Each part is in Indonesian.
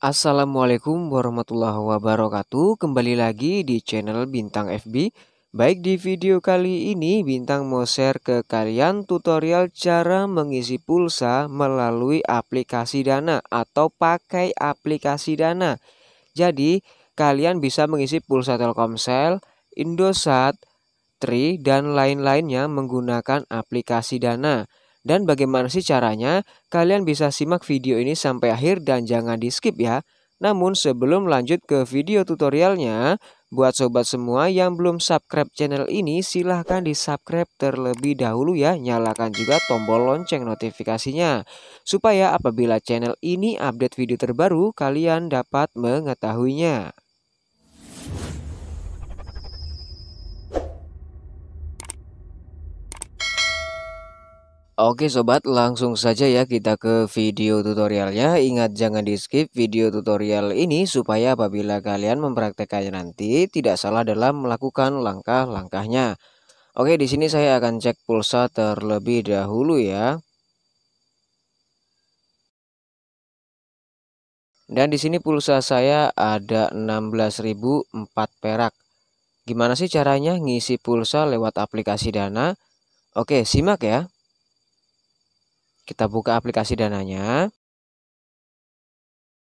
Assalamualaikum warahmatullahi wabarakatuh. Kembali lagi di channel Bintang FB. Baik di video kali ini Bintang mau share ke kalian tutorial cara mengisi pulsa melalui aplikasi Dana atau pakai aplikasi Dana. Jadi, kalian bisa mengisi pulsa Telkomsel, Indosat, Tri dan lain-lainnya menggunakan aplikasi Dana. Dan bagaimana sih caranya? Kalian bisa simak video ini sampai akhir dan jangan di skip ya. Namun sebelum lanjut ke video tutorialnya, buat sobat semua yang belum subscribe channel ini silahkan di subscribe terlebih dahulu ya. Nyalakan juga tombol lonceng notifikasinya. Supaya apabila channel ini update video terbaru, kalian dapat mengetahuinya. Oke sobat langsung saja ya kita ke video tutorialnya Ingat jangan di skip video tutorial ini supaya apabila kalian mempraktekannya nanti tidak salah dalam melakukan langkah-langkahnya Oke di sini saya akan cek pulsa terlebih dahulu ya Dan di sini pulsa saya ada 16.004 perak Gimana sih caranya ngisi pulsa lewat aplikasi dana? Oke simak ya kita buka aplikasi dananya.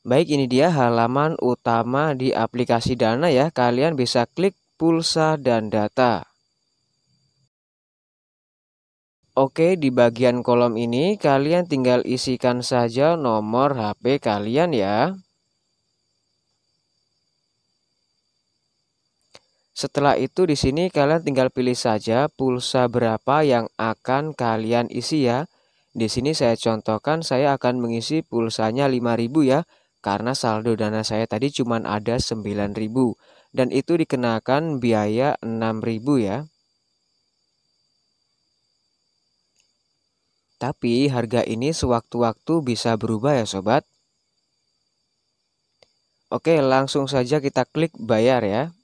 Baik, ini dia halaman utama di aplikasi Dana ya. Kalian bisa klik pulsa dan data. Oke, di bagian kolom ini kalian tinggal isikan saja nomor HP kalian ya. Setelah itu di sini kalian tinggal pilih saja pulsa berapa yang akan kalian isi ya. Di sini saya contohkan saya akan mengisi pulsanya 5000 ya karena saldo dana saya tadi cuma ada 9000 dan itu dikenakan biaya 6000 ya. Tapi harga ini sewaktu-waktu bisa berubah ya sobat. Oke langsung saja kita klik bayar ya.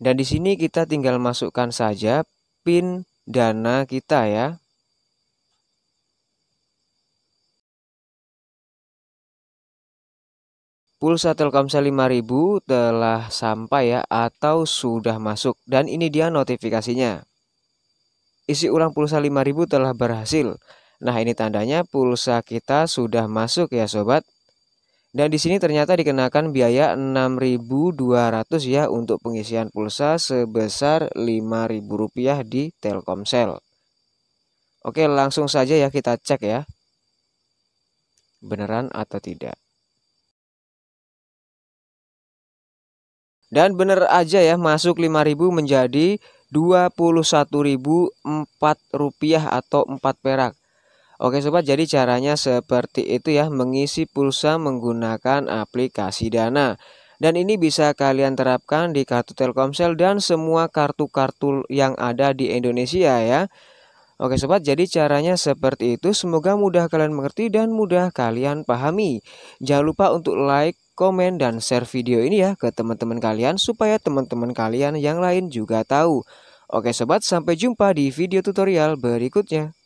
Dan di sini kita tinggal masukkan saja pin dana kita ya. Pulsa Telkomsel 5000 telah sampai ya atau sudah masuk dan ini dia notifikasinya. Isi ulang pulsa 5000 telah berhasil. Nah, ini tandanya pulsa kita sudah masuk ya sobat. Dan di sini ternyata dikenakan biaya 6.200 ya untuk pengisian pulsa sebesar Rp5.000 di Telkomsel. Oke, langsung saja ya kita cek ya. Beneran atau tidak. Dan bener aja ya, masuk 5.000 menjadi rp rupiah atau 4 perak. Oke sobat, jadi caranya seperti itu ya, mengisi pulsa menggunakan aplikasi Dana. Dan ini bisa kalian terapkan di kartu Telkomsel dan semua kartu-kartu yang ada di Indonesia ya. Oke sobat, jadi caranya seperti itu. Semoga mudah kalian mengerti dan mudah kalian pahami. Jangan lupa untuk like, komen, dan share video ini ya ke teman-teman kalian supaya teman-teman kalian yang lain juga tahu. Oke sobat, sampai jumpa di video tutorial berikutnya.